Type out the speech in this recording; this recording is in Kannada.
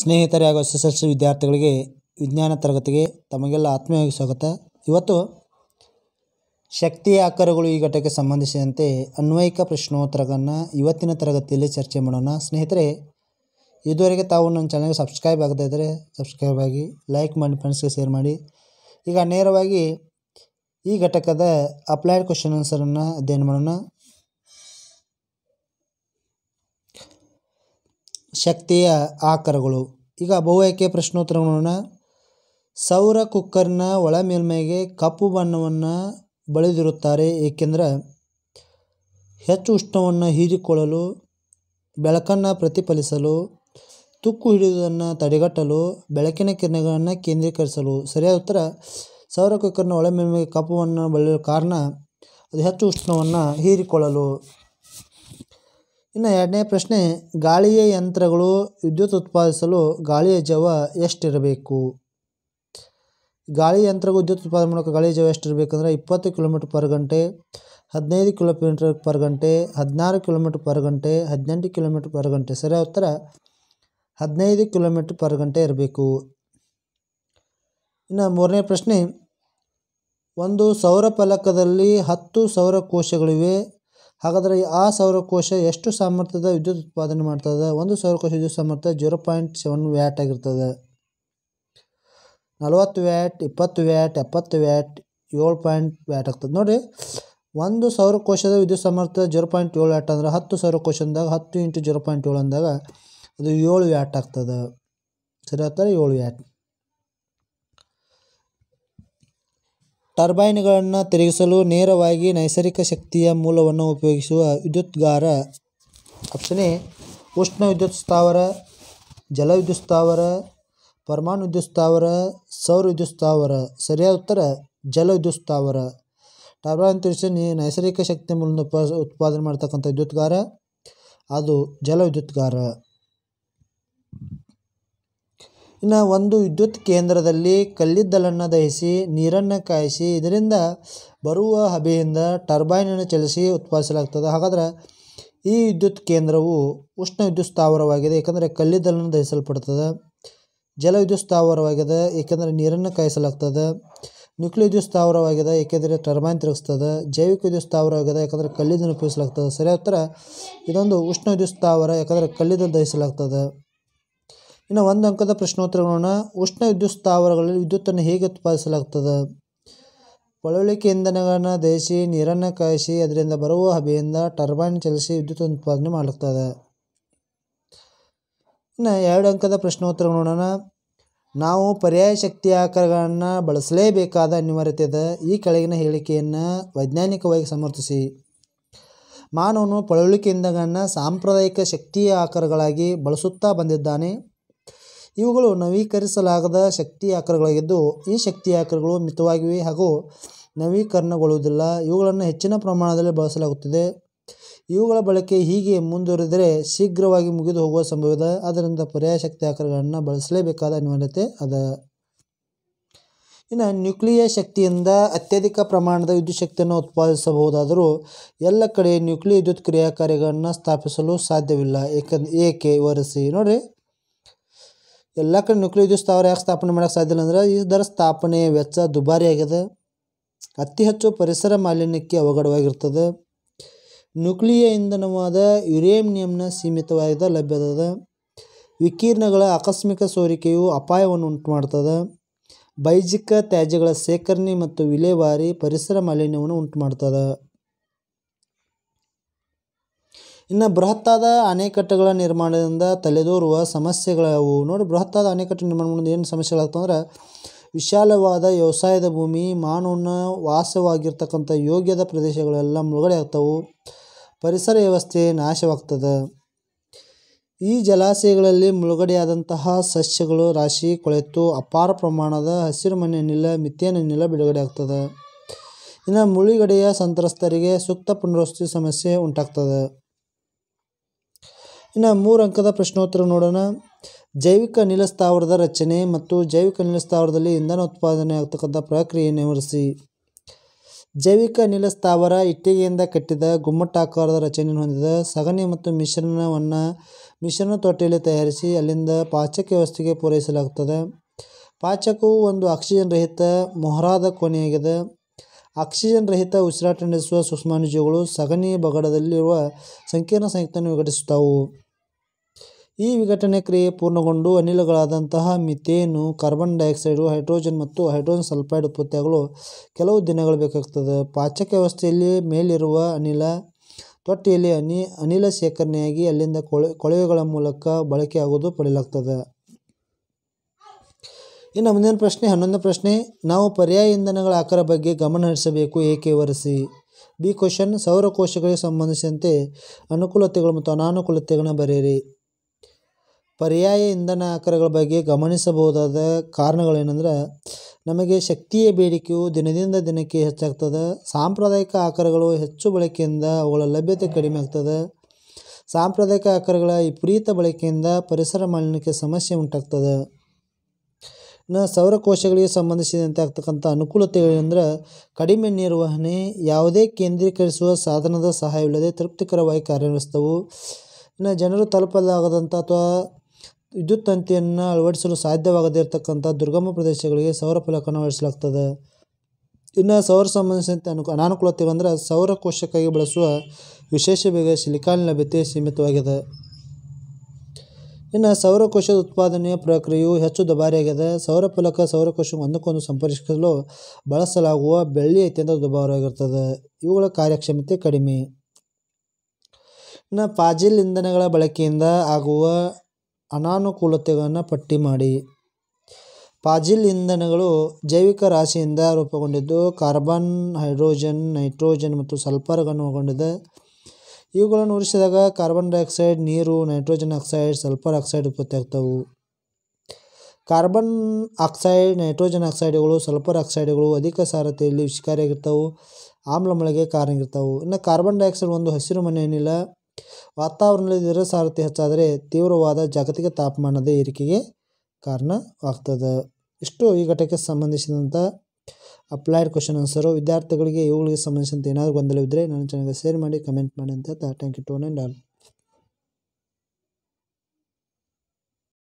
ಸ್ನೇಹಿತರೆ ಹಾಗೂ ಎಸ್ ಎಸ್ ಎಲ್ ಸಿ ವಿದ್ಯಾರ್ಥಿಗಳಿಗೆ ವಿಜ್ಞಾನ ತರಗತಿಗೆ ತಮಗೆಲ್ಲ ಆತ್ಮೀಯವಾಗಿ ಸ್ವಾಗತ ಇವತ್ತು ಶಕ್ತಿಯ ಆಕಾರಗಳು ಈ ಘಟಕ್ಕೆ ಸಂಬಂಧಿಸಿದಂತೆ ಅನ್ವಯಿಕ ಪ್ರಶ್ನೋತ್ತರಗಳನ್ನು ಇವತ್ತಿನ ತರಗತಿಯಲ್ಲಿ ಚರ್ಚೆ ಮಾಡೋಣ ಸ್ನೇಹಿತರೆ ಇದುವರೆಗೆ ತಾವು ನನ್ನ ಚಾನಲ್ಗೆ ಸಬ್ಸ್ಕ್ರೈಬ್ ಆಗದೇ ಇದ್ದರೆ ಸಬ್ಸ್ಕ್ರೈಬ್ ಆಗಿ ಲೈಕ್ ಮಾಡಿ ಫ್ರೆಂಡ್ಸ್ಗೆ ಶೇರ್ ಮಾಡಿ ಈಗ ನೇರವಾಗಿ ಈ ಘಟಕದ ಅಪ್ಲೈಡ್ ಕ್ವಶನ್ ಆನ್ಸರನ್ನು ಅಧ್ಯಯನ ಮಾಡೋಣ ಶಕ್ತಿಯ ಆಕರಗಳು ಈಗ ಬಹುಯಕೆ ಪ್ರಶ್ನೋತ್ತರ ನೋಡೋಣ ಸೌರ ಕುಕ್ಕರ್ನ ಒಳ ಮೇಲ್ಮೈಗೆ ಕಪ್ಪು ಬಣ್ಣವನ್ನು ಬಳಿದಿರುತ್ತಾರೆ ಏಕೆಂದರೆ ಹೆಚ್ಚು ಉಷ್ಣವನ್ನು ಹೀರಿಕೊಳ್ಳಲು ಬೆಳಕನ್ನು ಪ್ರತಿಫಲಿಸಲು ತುಕ್ಕು ಹಿಡಿಯುವುದನ್ನು ತಡೆಗಟ್ಟಲು ಬೆಳಕಿನ ಕಿರಣಗಳನ್ನು ಕೇಂದ್ರೀಕರಿಸಲು ಸರಿಯಾದ ಉತ್ತರ ಸೌರ ಕುಕ್ಕರ್ನ ಒಳ ಮೇಲ್ಮೈಗೆ ಕಪ್ಪು ಬಣ್ಣ ಬಳಿಯಲು ಕಾರಣ ಅದು ಹೆಚ್ಚು ಉಷ್ಣವನ್ನು ಹೀರಿಕೊಳ್ಳಲು ಇನ್ನು ಎರಡನೇ ಪ್ರಶ್ನೆ ಗಾಳಿಯ ಯಂತ್ರಗಳು ವಿದ್ಯುತ್ ಉತ್ಪಾದಿಸಲು ಗಾಳಿಯ ಜವ ಎಷ್ಟಿರಬೇಕು ಗಾಳಿ ಯಂತ್ರಗಳು ವಿದ್ಯುತ್ ಉತ್ಪಾದನೆ ಮಾಡೋಕೆ ಗಾಳಿಯ ಜವ ಎಷ್ಟಿರಬೇಕಂದ್ರೆ ಇಪ್ಪತ್ತು ಕಿಲೋಮೀಟ್ರ್ ಪರ್ ಗಂಟೆ ಹದಿನೈದು ಕಿಲೋಮೀಟ್ರ್ ಪರ್ ಗಂಟೆ ಹದಿನಾರು ಕಿಲೋಮೀಟ್ರ್ ಪರ್ ಗಂಟೆ ಹದಿನೆಂಟು ಕಿಲೋಮೀಟ್ರ್ ಪರ್ ಗಂಟೆ ಸರಿಯಾದ ಉತ್ತರ ಹದಿನೈದು ಕಿಲೋಮೀಟ್ರ್ ಪರ್ ಗಂಟೆ ಇರಬೇಕು ಇನ್ನು ಮೂರನೇ ಪ್ರಶ್ನೆ ಒಂದು ಸೌರ ಫಲಕದಲ್ಲಿ ಹತ್ತು ಸೌರ ಕೋಶಗಳಿವೆ ಹಾಗಾದರೆ ಆ ಸೌರಕೋಶ ಎಷ್ಟು ಸಾಮರ್ಥ್ಯದ ವಿದ್ಯುತ್ ಉತ್ಪಾದನೆ ಮಾಡ್ತದೆ ಒಂದು ಸಾವಿರಕೋಶ ವಿದ್ಯುತ್ ಸಾಮರ್ಥ್ಯ ಜೀರೋ ಪಾಯಿಂಟ್ ಸೆವೆನ್ ವ್ಯಾಟ್ ಆಗಿರ್ತದೆ ನಲವತ್ತು ವ್ಯಾಟ್ ಇಪ್ಪತ್ತು ವ್ಯಾಟ್ ಎಪ್ಪತ್ತು ವ್ಯಾಟ್ ಏಳು ಪಾಯಿಂಟ್ ವ್ಯಾಟ್ ಆಗ್ತದೆ ನೋಡಿ ಒಂದು ಸಾವಿರಕೋಶದ ವಿದ್ಯುತ್ ಸಾಮರ್ಥ್ಯ ಜೀರೋ ಪಾಯಿಂಟ್ ಏಳು ವ್ಯಾಟ್ ಅಂದರೆ ಹತ್ತು ಅಂದಾಗ ಹತ್ತು ಇಂಟು ಜೀರೋ ಪಾಯಿಂಟ್ ಏಳು ಅಂದಾಗ ಅದು ಏಳು ವ್ಯಾಟ್ ಆಗ್ತದೆ ಸರಿ ಆಗ್ತಾರೆ ಏಳು ವ್ಯಾಟ್ ಟರ್ಬೈನ್ಗಳನ್ನು ತಿರುಗಿಸಲು ನೇರವಾಗಿ ನೈಸರ್ಗಿಕ ಶಕ್ತಿಯ ಮೂಲವನ್ನು ಉಪಯೋಗಿಸುವ ವಿದ್ಯುತ್ಗಾರ ಆಪ್ಷನ್ ಉಷ್ಣ ವಿದ್ಯುತ್ ಸ್ಥಾವರ ಜಲ ವಿದ್ಯುತ್ ಸ್ಥಾವರ ಪರಮಾಣು ವಿದ್ಯುತ್ ಸ್ಥಾವರ ಸೌರ ವಿದ್ಯುತ್ ಸ್ಥಾವರ ಸರಿಯಾದ ಉತ್ತರ ಜಲ ವಿದ್ಯುತ್ ಸ್ಥಾವರ ಟರ್ಬೈನ್ ತಿರುಗಿಸಿ ನೈಸರ್ಗಿಕ ಶಕ್ತಿ ಮೂಲದ ಉತ್ಪಾದ ಉತ್ಪಾದನೆ ಮಾಡ್ತಕ್ಕಂಥ ವಿದ್ಯುತ್ಗಾರ ಅದು ಜಲ ವಿದ್ಯುತ್ಗಾರ ನ ಒಂದು ವಿದ್ಯುತ್ ಕೇಂದ್ರದಲ್ಲಿ ಕಲ್ಲಿದ್ದಲನ್ನು ದಹಿಸಿ ನೀರನ್ನು ಕಾಯಿಸಿ ಇದರಿಂದ ಬರುವ ಹಬೆಯಿಂದ ಟರ್ಬೈನನ್ನು ಚಲಿಸಿ ಉತ್ಪಾದಿಸಲಾಗ್ತದೆ ಹಾಗಾದ್ರೆ ಈ ವಿದ್ಯುತ್ ಕೇಂದ್ರವು ಉಷ್ಣ ವಿದ್ಯುತ್ ಸ್ಥಾವರವಾಗಿದೆ ಏಕೆಂದರೆ ಕಲ್ಲಿದ್ದಲನ್ನು ದಹಿಸಲ್ಪಡ್ತದೆ ಜಲ ವಿದ್ಯುತ್ ಸ್ಥಾವರವಾಗಿದೆ ಏಕೆಂದರೆ ನೀರನ್ನು ಕಾಯಿಸಲಾಗ್ತದೆ ನ್ಯೂಕ್ಲಿಯರ್ ವಿದ್ಯುತ್ ಸ್ಥಾವರವಾಗಿದೆ ಏಕೆಂದರೆ ಟರ್ಬೈನ್ ತಿರುಗಿಸ್ತದೆ ಜೈವಿಕ ವಿದ್ಯುತ್ ಸ್ಥಾವರವಾಗಿದೆ ಯಾಕಂದರೆ ಕಲ್ಲಿದ್ದನ್ನು ಉಪಯೋಗಿಸಲಾಗ್ತದೆ ಸರಿಯಾದ ಇದೊಂದು ಉಷ್ಣ ವಿದ್ಯುತ್ ಸ್ಥಾವರ ಯಾಕಂದರೆ ಕಲ್ಲಿದ್ದಲು ದಹಿಸಲಾಗ್ತದೆ ಇನ್ನು ಒಂದು ಅಂಕದ ಪ್ರಶ್ನೋತ್ತರಗಳನ್ನು ಉಷ್ಣ ವಿದ್ಯುತ್ ಸ್ಥಾವರಗಳಲ್ಲಿ ವಿದ್ಯುತ್ತನ್ನು ಹೇಗೆ ಉತ್ಪಾದಿಸಲಾಗ್ತದೆ ಪಳುವಳಿಕೆ ಇಂಧನಗಳನ್ನು ದಹಿಸಿ ನೀರನ್ನು ಕಾಯಿಸಿ ಅದರಿಂದ ಬರುವ ಹಬೆಯಿಂದ ಟರ್ಬೈನ್ ಚಲಿಸಿ ವಿದ್ಯುತ್ ಉತ್ಪಾದನೆ ಮಾಡುತ್ತದೆ ಇನ್ನು ಎರಡು ಅಂಕದ ಪ್ರಶ್ನೋತ್ತರ ನೋಡೋಣ ನಾವು ಪರ್ಯಾಯ ಶಕ್ತಿ ಆಕಾರಗಳನ್ನು ಬಳಸಲೇಬೇಕಾದ ಅನಿವಾರ್ಯತೆ ಇದೆ ಈ ಕೆಳಗಿನ ಹೇಳಿಕೆಯನ್ನು ವೈಜ್ಞಾನಿಕವಾಗಿ ಸಮರ್ಥಿಸಿ ಮಾನವನು ಪಳವಳಿಕೆ ಇಂಧನಗಳನ್ನು ಸಾಂಪ್ರದಾಯಿಕ ಶಕ್ತಿಯ ಆಕಾರಗಳಾಗಿ ಬಳಸುತ್ತಾ ಬಂದಿದ್ದಾನೆ ಇವುಗಳು ನವೀಕರಿಸಲಾಗದ ಶಕ್ತಿ ಆಕರಗಳಾಗಿದ್ದು ಈ ಶಕ್ತಿ ಆಕರಗಳು ಮಿತವಾಗಿವೆ ಹಾಗೂ ನವೀಕರಣಗೊಳ್ಳುವುದಿಲ್ಲ ಇವುಗಳನ್ನು ಹೆಚ್ಚಿನ ಪ್ರಮಾಣದಲ್ಲಿ ಬಳಸಲಾಗುತ್ತದೆ ಇವುಗಳ ಬಳಕೆ ಹೀಗೆ ಮುಂದುವರಿದರೆ ಶೀಘ್ರವಾಗಿ ಮುಗಿದು ಹೋಗುವ ಸಂಭವದ ಆದ್ದರಿಂದ ಪರ್ಯಾಯ ಶಕ್ತಿ ಆಕರಗಳನ್ನು ಬಳಸಲೇಬೇಕಾದ ಅನಿವಾರ್ಯತೆ ಅದ ಇನ್ನು ನ್ಯೂಕ್ಲಿಯ ಶಕ್ತಿಯಿಂದ ಅತ್ಯಧಿಕ ಪ್ರಮಾಣದ ವಿದ್ಯುತ್ ಶಕ್ತಿಯನ್ನು ಉತ್ಪಾದಿಸಬಹುದಾದರೂ ಎಲ್ಲ ಕಡೆ ನ್ಯೂಕ್ಲಿಯ ವಿದ್ಯುತ್ ಕ್ರಿಯಾಕಾರ್ಯಗಳನ್ನು ಸ್ಥಾಪಿಸಲು ಸಾಧ್ಯವಿಲ್ಲ ಏಕೆ ಏಕೆ ವಿವರಿಸಿ ನೋಡಿರಿ ಎಲ್ಲ ಕಡೆ ನ್ಯೂಕ್ಲಿಯಸ್ ಸ್ಥಾವರ ಯಾಕೆ ಸ್ಥಾಪನೆ ಮಾಡೋಕ್ಕೆ ಸಾಧ್ಯ ಇಲ್ಲ ಅಂದ್ರೆ ಇದರ ಸ್ಥಾಪನೆ ವೆಚ್ಚ ದುಬಾರಿ ಆಗಿದೆ ಅತಿ ಹೆಚ್ಚು ಪರಿಸರ ಮಾಲಿನ್ಯಕ್ಕೆ ಅವಘಡವಾಗಿರ್ತದೆ ನ್ಯೂಕ್ಲಿಯ ಇಂಧನವಾದ ಯುರೇನಿಯಂನ ಸೀಮಿತವಾದ ಲಭ್ಯದ ವಿಕಿರಣಗಳ ಆಕಸ್ಮಿಕ ಸೋರಿಕೆಯು ಅಪಾಯವನ್ನು ಉಂಟು ಮಾಡ್ತದೆ ಬೈಜಿಕ ತ್ಯಾಜ್ಯಗಳ ಶೇಖರಣೆ ಮತ್ತು ವಿಲೇವಾರಿ ಪರಿಸರ ಮಾಲಿನ್ಯವನ್ನು ಉಂಟು ಮಾಡ್ತದೆ ಇನ್ನು ಬೃಹತ್ತಾದ ಅಣೆಕಟ್ಟುಗಳ ನಿರ್ಮಾಣದಿಂದ ತಲೆದೋರುವ ಸಮಸ್ಯೆಗಳವು ನೋಡಿ ಬೃಹತ್ತಾದ ಅಣೆಕಟ್ಟು ನಿರ್ಮಾಣದಿಂದ ಏನು ಸಮಸ್ಯೆಗಳಾಗ್ತವೆ ಅಂದರೆ ವಿಶಾಲವಾದ ವ್ಯವಸಾಯದ ಭೂಮಿ ಮಾನವನ ವಾಸವಾಗಿರ್ತಕ್ಕಂಥ ಯೋಗ್ಯದ ಪ್ರದೇಶಗಳೆಲ್ಲ ಮುಳುಗಡೆ ಆಗ್ತವೆ ಪರಿಸರ ವ್ಯವಸ್ಥೆ ನಾಶವಾಗ್ತದೆ ಈ ಜಲಾಶಯಗಳಲ್ಲಿ ಮುಳುಗಡೆಯಾದಂತಹ ಸಸ್ಯಗಳು ರಾಶಿ ಕೊಳೆತು ಅಪಾರ ಪ್ರಮಾಣದ ಹಸಿರು ಮಣ್ಣಿನಿಲ್ಲ ನಿಲ ಬಿಡುಗಡೆ ಆಗ್ತದೆ ಇನ್ನು ಮುಳುಗಡೆಯ ಸಂತ್ರಸ್ತರಿಗೆ ಸೂಕ್ತ ಪುನರ್ವಸತಿ ಸಮಸ್ಯೆ ಉಂಟಾಗ್ತದೆ ಇನ್ನು ಮೂರು ಅಂಕದ ಪ್ರಶ್ನೋತ್ತರ ನೋಡೋಣ ಜೈವಿಕ ಅನಿಲ ಸ್ಥಾವರದ ರಚನೆ ಮತ್ತು ಜೈವಿಕ ಅನಿಲ ಸ್ಥಾವರದಲ್ಲಿ ಇಂಧನ ಉತ್ಪಾದನೆ ಆಗ್ತಕ್ಕಂಥ ಪ್ರಕ್ರಿಯೆಯನ್ನು ವಿವರಿಸಿ ಜೈವಿಕ ಅನಿಲ ಸ್ಥಾವರ ಇಟ್ಟಿಗೆಯಿಂದ ಕಟ್ಟಿದ ಗುಮ್ಮಟ್ಟಾಕಾರದ ರಚನೆಯನ್ನು ಹೊಂದಿದ ಸಗಣಿ ಮತ್ತು ಮಿಶ್ರಣವನ್ನು ಮಿಶ್ರಣ ತೊಟ್ಟೆಯಲ್ಲಿ ತಯಾರಿಸಿ ಅಲ್ಲಿಂದ ಪಾಚಕ ವ್ಯವಸ್ಥೆಗೆ ಪೂರೈಸಲಾಗುತ್ತದೆ ಪಾಚಕವು ಒಂದು ಆಕ್ಸಿಜನ್ ರಹಿತ ಮೊಹರಾದ ಕೊನೆಯಾಗಿದೆ ಆಕ್ಸಿಜನ್ ರಹಿತ ಉಸಿರಾಟ ನಡೆಸುವ ಸೂಕ್ಷ್ಮಾಣುಜೀವಿಗಳು ಸಗಣಿ ಬಗಡದಲ್ಲಿರುವ ಸಂಕೀರ್ಣ ಸಂಯುಕ್ತವನ್ನು ವಿಘಟಿಸುತ್ತಾವು ಈ ವಿಘಟನೆ ಕ್ರಿಯೆ ಪೂರ್ಣಗೊಂಡು ಅನಿಲಗಳಾದಂತಹ ಮಿಥೇನು ಕಾರ್ಬನ್ ಡೈಆಕ್ಸೈಡು ಹೈಡ್ರೋಜನ್ ಮತ್ತು ಹೈಡ್ರೋಜನ್ ಸಲ್ಫೈಡ್ ಉತ್ಪತ್ತಿಯಾಗಲು ಕೆಲವು ದಿನಗಳು ಬೇಕಾಗ್ತದೆ ಪಾಚಕ ವ್ಯವಸ್ಥೆಯಲ್ಲಿ ಮೇಲಿರುವ ಅನಿಲ ತೊಟ್ಟಿಯಲ್ಲಿ ಅನಿ ಅನಿಲ ಶೇಖರಣೆಯಾಗಿ ಅಲ್ಲಿಂದ ಕೊಳೆ ಕೊಳವೆಗಳ ಮೂಲಕ ಬಳಕೆಯಾಗುವುದು ಪಡೆಯಲಾಗ್ತದೆ ಇನ್ನು ಮುಂದಿನ ಪ್ರಶ್ನೆ ಹನ್ನೊಂದನೇ ಪ್ರಶ್ನೆ ನಾವು ಪರ್ಯಾಯ ಇಂಧನಗಳ ಆಕಾರ ಬಗ್ಗೆ ಗಮನ ಹರಿಸಬೇಕು ಏಕೆ ವಿವರಿಸಿ ಬಿ ಕ್ವಶನ್ ಸೌರಕೋಶಗಳಿಗೆ ಸಂಬಂಧಿಸಿದಂತೆ ಅನುಕೂಲತೆಗಳು ಮತ್ತು ಅನಾನುಕೂಲತೆಗಳನ್ನು ಬರೆಯಿರಿ ಪರ್ಯಾಯ ಇಂಧನ ಆಕರಗಳ ಬಗ್ಗೆ ಗಮನಿಸಬಹುದಾದ ಕಾರಣಗಳೇನೆಂದರೆ ನಮಗೆ ಶಕ್ತಿಯ ಬೇಡಿಕೆಯು ದಿನದಿಂದ ದಿನಕ್ಕೆ ಹೆಚ್ಚಾಗ್ತದೆ ಸಾಂಪ್ರದಾಯಿಕ ಆಕರಗಳು ಹೆಚ್ಚು ಬಳಕೆಯಿಂದ ಅವುಗಳ ಲಭ್ಯತೆ ಕಡಿಮೆ ಆಗ್ತದೆ ಸಾಂಪ್ರದಾಯಿಕ ಆಕರಗಳ ವಿಪರೀತ ಬಳಕೆಯಿಂದ ಪರಿಸರ ಮಾಲಿನ್ಯಕ್ಕೆ ಸಮಸ್ಯೆ ಉಂಟಾಗ್ತದೆ ಇನ್ನು ಸೌರಕೋಶಗಳಿಗೆ ಸಂಬಂಧಿಸಿದಂತೆ ಆಗ್ತಕ್ಕಂಥ ಅನುಕೂಲತೆಗಳೆಂದರೆ ಕಡಿಮೆ ನಿರ್ವಹಣೆ ಯಾವುದೇ ಕೇಂದ್ರೀಕರಿಸುವ ಸಾಧನದ ಸಹಾಯವಿಲ್ಲದೆ ತೃಪ್ತಿಕರವಾಗಿ ಕಾರ್ಯನಿರ್ವಹಿಸ್ತವು ಇನ್ನು ಜನರು ತಲುಪಲಾಗದಂಥ ಅಥವಾ ವಿದ್ಯುತ್ ತಂತಿಯನ್ನು ಅಳವಡಿಸಲು ಸಾಧ್ಯವಾಗದೇ ಇರತಕ್ಕಂಥ ದುರ್ಗಮ ಪ್ರದೇಶಗಳಿಗೆ ಸೌರ ಫಲಕನ ಅಳವಡಿಸಲಾಗ್ತದೆ ಇನ್ನು ಸೌರ ಸಂಬಂಧಿಸಿದಂತೆ ಅನು ಅನಾನುಕೂಲತೆ ಸೌರಕೋಶಕ್ಕಾಗಿ ಸೌರ ಕೋಶಕ್ಕಾಗಿ ಬಳಸುವ ವಿಶೇಷ ಬೇಗ ಸಿಲಿಕಾನ್ ಲಭ್ಯತೆ ಸೀಮಿತವಾಗಿದೆ ಇನ್ನು ಸೌರಕೋಶದ ಉತ್ಪಾದನೆಯ ಪ್ರಕ್ರಿಯೆಯು ಹೆಚ್ಚು ದುಬಾರಿಯಾಗಿದೆ ಸೌರ ಫಲಕ ಸೌರಕೋಶ ಒಂದಕ್ಕೊಂದು ಸಂಪರ್ಕಿಸಲು ಬಳಸಲಾಗುವ ಬೆಳ್ಳಿ ಅತ್ಯಂತ ದುಬಾರಿಯಾಗಿರ್ತದೆ ಇವುಗಳ ಕಾರ್ಯಕ್ಷಮತೆ ಕಡಿಮೆ ಇನ್ನು ಫಾಜಿಲ್ ಇಂಧನಗಳ ಬಳಕೆಯಿಂದ ಆಗುವ ಅನಾನುಕೂಲತೆಗಳನ್ನು ಪಟ್ಟಿ ಮಾಡಿ ಪಾಜಿಲ್ ಇಂಧನಗಳು ಜೈವಿಕ ರಾಶಿಯಿಂದ ರೂಪುಗೊಂಡಿದ್ದು ಕಾರ್ಬನ್ ಹೈಡ್ರೋಜನ್ ನೈಟ್ರೋಜನ್ ಮತ್ತು ಸಲ್ಫರ್ಗಳನ್ನು ಒಳಗೊಂಡಿದೆ ಇವುಗಳನ್ನು ಉರಿಸಿದಾಗ ಕಾರ್ಬನ್ ಡೈಆಕ್ಸೈಡ್ ನೀರು ನೈಟ್ರೋಜನ್ ಆಕ್ಸೈಡ್ ಸಲ್ಫರ್ ಆಕ್ಸೈಡ್ ಉತ್ಪತ್ತಿಯಾಗ್ತವು ಕಾರ್ಬನ್ ಆಕ್ಸೈಡ್ ನೈಟ್ರೋಜನ್ ಆಕ್ಸೈಡ್ಗಳು ಸಲ್ಫರ್ ಆಕ್ಸೈಡ್ಗಳು ಅಧಿಕ ಸಾರತೆಯಲ್ಲಿ ವಿಷಕಾರಿಯಾಗಿರ್ತವು ಆಮ್ಲ ಮಳೆಗೆ ಕಾರಣ ಇರ್ತಾವೆ ಇನ್ನು ಕಾರ್ಬನ್ ಡೈಆಕ್ಸೈಡ್ ಒಂದು ಹಸಿರು ಮನೆ ಏನಿಲ್ಲ ವಾತಾವರಣದಲ್ಲಿ ನೀರಿನ ಹೆಚ್ಚಾದರೆ ತೀವ್ರವಾದ ಜಾಗತಿಕ ತಾಪಮಾನದ ಏರಿಕೆಗೆ ಕಾರಣವಾಗ್ತದೆ ಇಷ್ಟು ಈ ಘಟಕಕ್ಕೆ ಸಂಬಂಧಿಸಿದಂಥ ಅಪ್ಲೈಡ್ ಕ್ವಶನ್ ಆನ್ಸರು ವಿದ್ಯಾರ್ಥಿಗಳಿಗೆ ಇವುಗಳಿಗೆ ಸಂಬಂಧಿಸಿದಂತೆ ಏನಾದರೂ ಗೊಂದಲವಿದ್ದರೆ ನನ್ನ ಚಾನಲ್ಗೆ ಶೇರ್ ಮಾಡಿ ಕಮೆಂಟ್ ಮಾಡಿ ಅಂತ ಥ್ಯಾಂಕ್ ಯು ಟು ಆಲ್